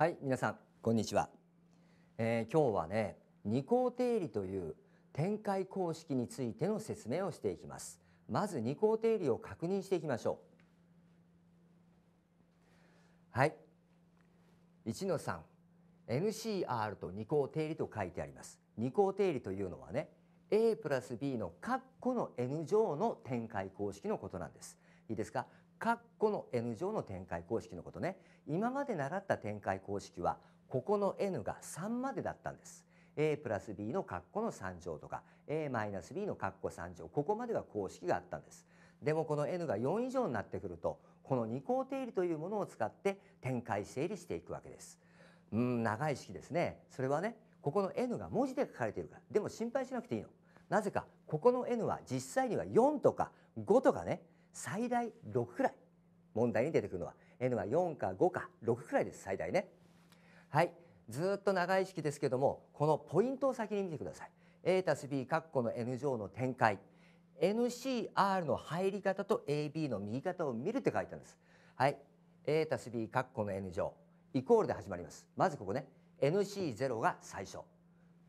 はい皆さんこんにちは、えー、今日はね二項定理という展開公式についての説明をしていきますまず二項定理を確認していきましょうはい1の 3NCR と二項定理と書いてあります二項定理というのはね A プラス B の括弧の N 乗の展開公式のことなんですいいですか括弧の n 乗の展開公式のことね今まで習った展開公式はここの n が3までだったんです。a プラス b の括弧の3乗とか a マイナス b の括弧3乗ここまでは公式があったんです。でもこの n が4以上になってくるとこの二項定理というものを使って展開整理していくわけです。うん長い式ですね。それはねここの n が文字で書かれているからでも心配しなくていいの。なぜかここの n は実際には4とか5とかね最大6くらい問題に出てくるのは n は4か5か6くらいです最大ね。はいずっと長い式ですけどもこのポイントを先に見てください。a たす b 括弧の n 乗の展開 NCR の入り方と AB の右肩を見るって書いたんです。はい a たす b 括弧の n 乗イコールで始まります。まずここね NC0 が最初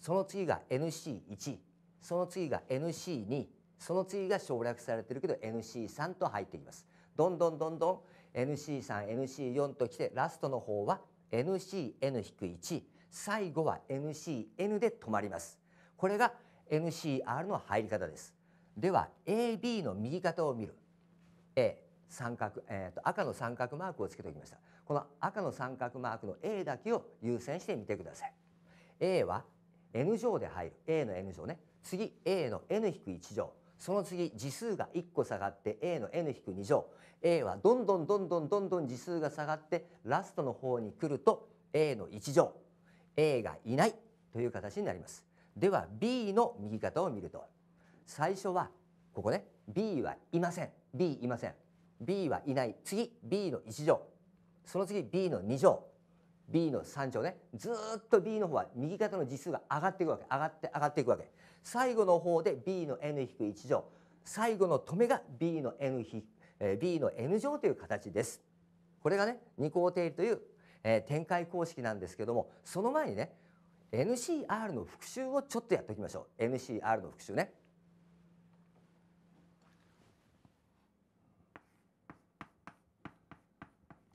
その次が NC1 その次が NC2 その次が省略されてるけど NC3 と入ってきますどんどんどんどん NC3NC4 ときてラストの方は NCN-1 最後は NCN で止まりますこれが NCR の入り方ですでは AB の右肩を見る A 三角、えーと、と赤の三角マークをつけておきましたこの赤の三角マークの A だけを優先してみてください A は N 乗で入る A の N 乗ね次 A の N-1 乗その次次数が1個下がって A の n-2 乗 A はどんどんどんどんどんどん次数が下がってラストの方に来ると A の1乗 A がいないという形になります。では B の右肩を見ると最初はここね B はいません B いません B はいない次 B の1乗その次 B の2乗 B の3乗ねずっと B の方は右肩の次数が上がっていくわけ上がって上がっていくわけ最後の方で B の n-1 乗最後の止めが B の n, B の n 乗という形です。これがね二項定理という、えー、展開公式なんですけどもその前にね NCR の復習をちょっとやっておきましょう NCR の復習ね。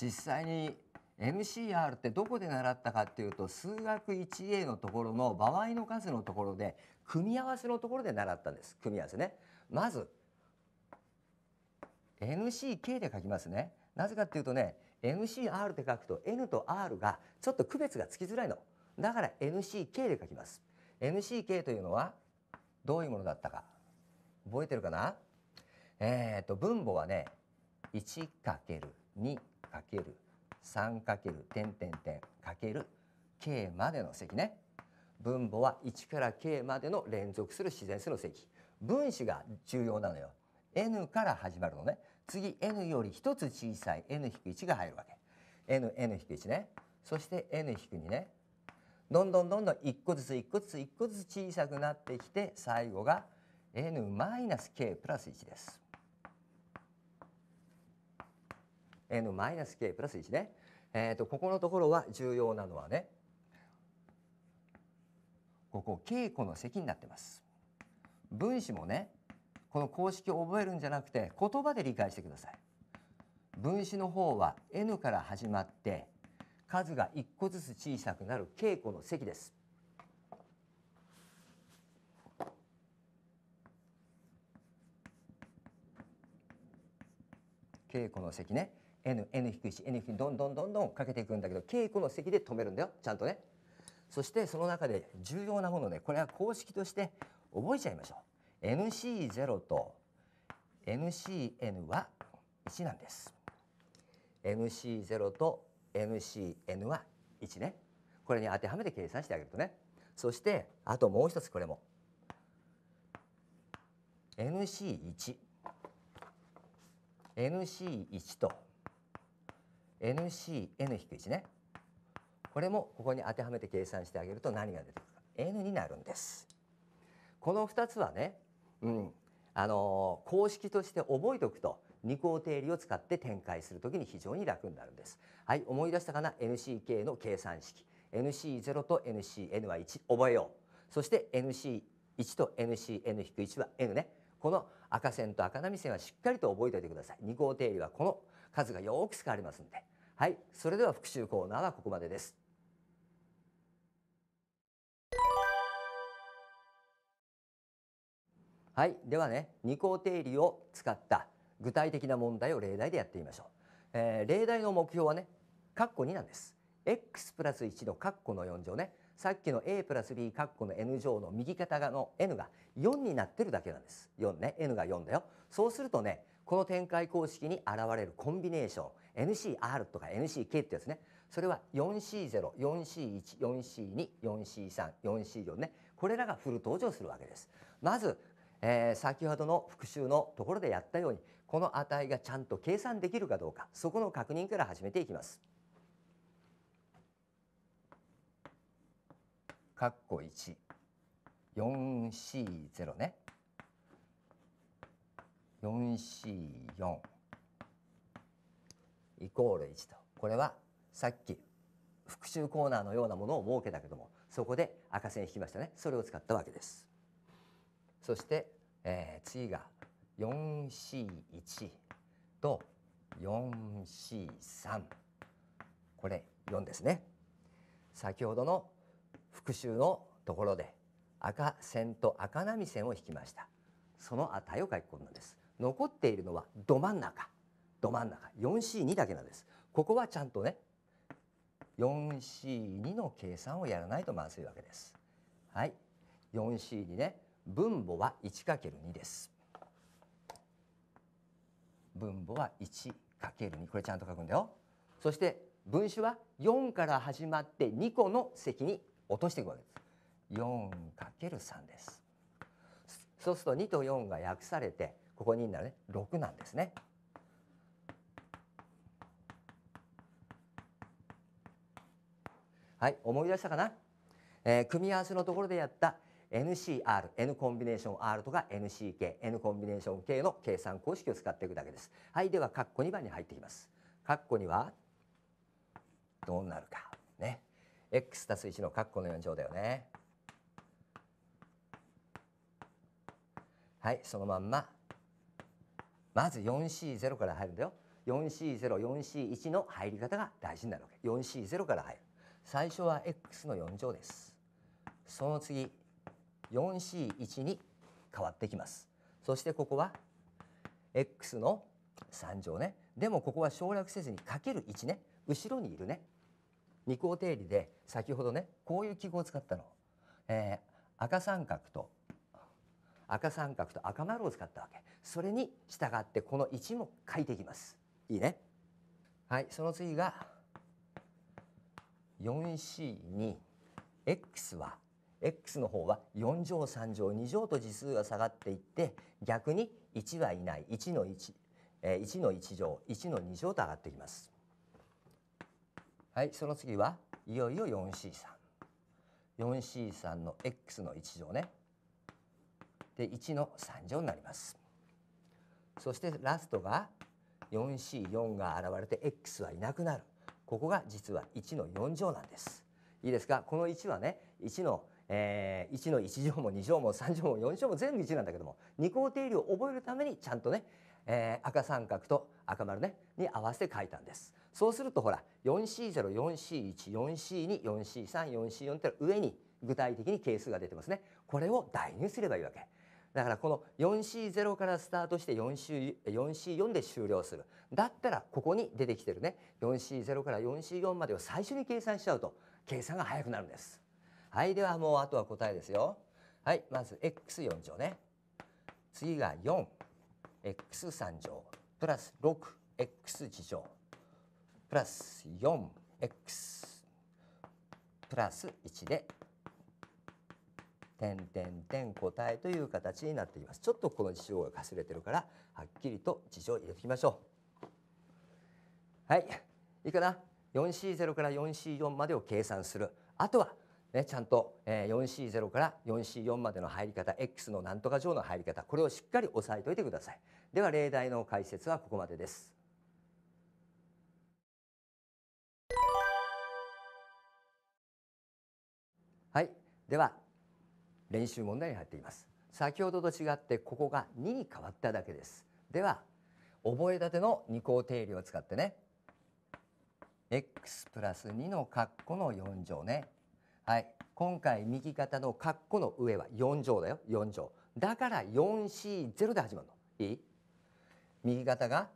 実際に MCR ってどこで習ったかっていうと数学 1A のところの場合の数のところで組み合わせのところで習ったんです組み合わせねまず NCK で書きますねなぜかっていうとね NCR って書くと N と R がちょっと区別がつきづらいのだから NCK で書きます NCK というのはどういうものだったか覚えてるかなえっ、ー、と分母はね 1×2× 3る点点点かける k までの積ね分母は1から k までの連続する自然数の積分子が重要なのよ n から始まるのね次 n より1つ小さい n-1 が入るわけ n n-1 ねそして n-2 ねどんどんどんどん1個ずつ1個ずつ1個ずつ小さくなってきて最後が n-k プラス1です。n-k プラス1ねえーと、ここのところは重要なのはねここ稽古の席になってます分子もねこの公式を覚えるんじゃなくて言葉で理解してください分子の方は n から始まって数が1個ずつ小さくなる稽古の積です稽古の積ね n n 低いし n 低いどんどんどんどんかけていくんだけど稽古の積で止めるんだよちゃんとねそしてその中で重要なものねこれは公式として覚えちゃいましょう NC0 と NCN は1なんです NC0 と NCN は1ねこれに当てはめて計算してあげるとねそしてあともう一つこれも NC1NC1 と NCN-1 ねこれもここに当てはめて計算してあげると何が出てくるか N になるんです。この2つはね、うん、あのー、公式として覚えておくと二項定理を使って展開するときに非常に楽になるんです。はい、思い出したかな ?NCK の計算式。NC0 と NCN は1覚えよう。そして NC1 と NCN-1 は N ね。この赤線と赤波線はしっかりと覚えておいてください。二項定理はこの数がよく使われますんで。はい、それでは復習コーナーはここまでです。はい、ではね、二項定理を使った具体的な問題を例題でやってみましょう。えー、例題の目標はね、括弧2なんです。x プラス1の括弧の4乗ね、さっきの a プラス b 括弧の n 乗の右肩の n が4になってるだけなんです。4ね、n が4だよ。そうするとね、この展開公式に現れるコンビネーション NCR とか NCK ってやつねそれは 4C04C14C24C34C4 ねこれらがフル登場するわけです。まず、えー、先ほどの復習のところでやったようにこの値がちゃんと計算できるかどうかそこの確認から始めていきます。括弧1 4C0 ね。4C4 イコール1とこれはさっき復習コーナーのようなものを設けたけどもそこで赤線引きましたねそれを使ったわけです。そして、えー、次が 4C1 と 4C3 これ4ですね。先ほどの復習のところで赤線と赤波線を引きました。その値を書き込とんです。残っているのはど真ん中ど真ん中 4C2 だけなんですここはちゃんとね 4C2 の計算をやらないとまずいわけですはい 4C2 ね分母は 1×2 です分母は 1×2 これちゃんと書くんだよそして分子は4から始まって2個の積に落としていくわけです 4×3 ですそうすると2と4が訳されてここになるね6なんですね。はい思い出したかな、えー、組み合わせのところでやった NCR、N コンビネーション R とか NCK、N コンビネーション K の計算公式を使っていくだけです。はい、では括弧2番に入ってきます。括弧にはどうなるかね。x たす1の括弧の4乗だよね。はい、そのまんままず 4C0 から入るんだよ 4C04C1 の入り方が大事になるわけ 4C0 から入る最初は x の4乗ですその次 4C1 に変わってきますそしてここは x の3乗ねでもここは省略せずにかける1ね後ろにいるね二項定理で先ほどねこういう記号を使ったの、えー、赤三角と赤三角と赤丸を使ったわけそれに従ってこの1も書いていきますいいねはいその次が 4c2x は x の方は4乗3乗2乗と次数が下がっていって逆に1はいない1の1、えー、1の1乗1の2乗と上がっていきます。はいその次はいよいよ 4c3。4c3 の x の1乗ねで1の3乗になりますそしてラストが 4C4 が現れて X はいなくなるここが実は1の4乗なんですいいですかこの1はね1のえー、1の1乗も2乗も3乗も4乗も全部1なんだけども二項定理を覚えるためにちゃんとね、えー、赤三角と赤丸ねに合わせて書いたんですそうするとほら 4C04C14C24C34C4 って上に具体的に係数が出てますねこれを代入すればいいわけだからこの 4C0 からスタートして 4C4 で終了するだったらここに出てきてるね 4C0 から 4C4 までを最初に計算しちゃうと計算が早くなるんです。はいではもうあとは答えですよ。はいまず x4 乗ね次が 4x3 乗プラス 6x2 乗プラス 4x プラス1で点点点答えという形になっていますちょっとこの事象がかすれてるからはっきりと事象を入れていきましょうはいいいかな 4C0 から 4C4 までを計算するあとはね、ちゃんと 4C0 から 4C4 までの入り方 X のなんとか乗の入り方これをしっかり押さえておいてくださいでは例題の解説はここまでですはいでは練習問題に入っています先ほどと違ってここが2に変わっただけですでは覚えたての二項定理を使ってね x プラス2の括弧の4乗ねはい今回右肩の括弧の上は4乗だよ4乗だから 4C0 で始まるのいい右肩が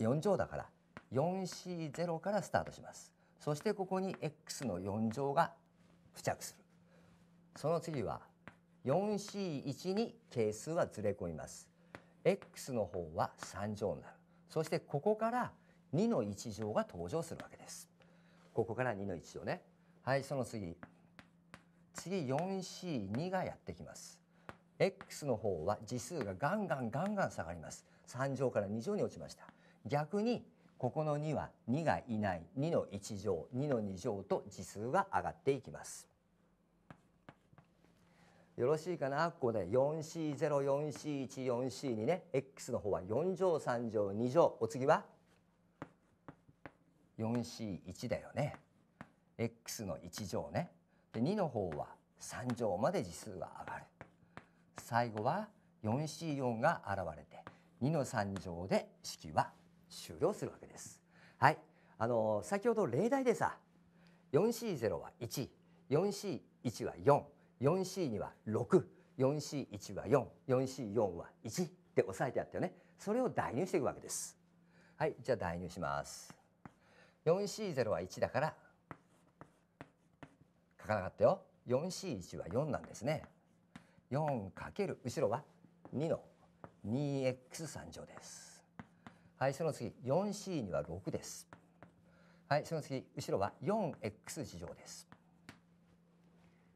4乗だから 4C0 からスタートしますそしてここに x の4乗が付着するその次は 4C1 に係数はずれ込みます。x の方は3乗になる。そしてここから2の1乗が登場するわけです。ここから2の1乗ね。はい、その次。次 4C2 がやってきます。x の方は次数がガンガンガンガン下がります。3乗から2乗に落ちました。逆にここの2は2がいない2の1乗2の2乗と次数が上がっていきます。よろしいかなここで 4C04C14C にね x の方は4乗3乗2乗お次は 4C1 だよね x の1乗ねで2の方は3乗まで次数が上がる最後は 4C4 が現れて2の3乗で式は終了するわけです。はい、あの先ほど例題でさ 4C0 は 14C1 は4 4C には 64C1 は 44C4 は1って押さえてあったよねそれを代入していくわけですはいじゃあ代入します 4C0 は1だから書かなかったよ 4C1 は4なんですね 4× 後ろは2の 2x3 乗ですはいその次 4c には6ですはいその次後ろは 4x 次乗です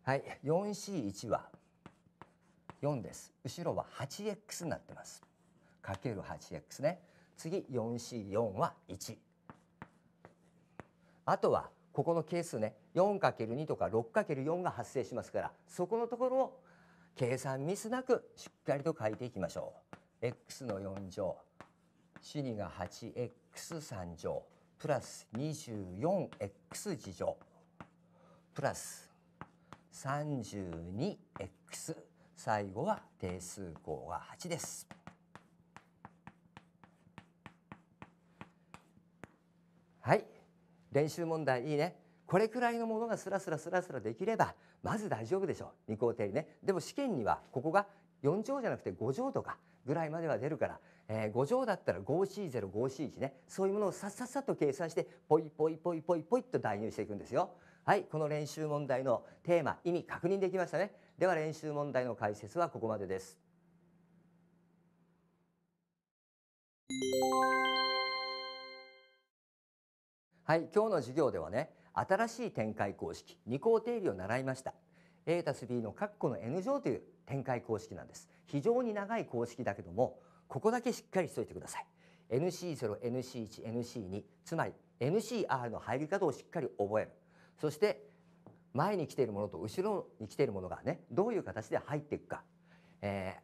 はい 4C1 は4です後ろは 8x になってますかける 8x ね次 4C4 は1あとはここの係数ね 4×2 とか 6×4 が発生しますからそこのところを計算ミスなくしっかりと書いていきましょう x の4乗死にが 8x3 乗プラス 24x 次乗プラス 32x 最後は定数項が8です。はい練習問題いいねこれくらいのものがスラスラスラスラできればまず大丈夫でしょう2項定理ねでも試験にはここが4乗じゃなくて5乗とかぐらいまでは出るから、えー、5乗だったら 5C05C1 ねそういうものをさっさっさと計算してポイポイポイポイポイと代入していくんですよ。はいこの練習問題のテーマ意味確認できましたねでは練習問題の解説はここまでですはい今日の授業ではね新しい展開公式二項定理を習いました A たす B の括弧の N 乗という展開公式なんです非常に長い公式だけどもここだけしっかりしといてください NC0、NC1、NC2 つまり NCR の入り方をしっかり覚えるそして前に来ているものと後ろに来ているものがねどういう形で入っていくか、え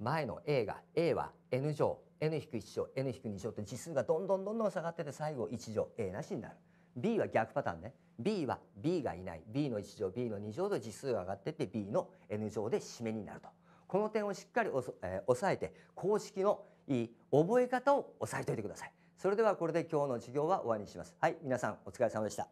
ー、前の A が A は n 乗 n-1 乗 n-2 乗って実数がどんどんどんどん下がってて最後1乗 A なしになる B は逆パターンね B は B がいない B の1乗 B の2乗で実数が上がってって B の n 乗で締めになるとこの点をしっかりえ押さえて公式のいい覚え方を押さえておいてくださいそれではこれで今日の授業は終わりにしますはい皆さんお疲れ様でした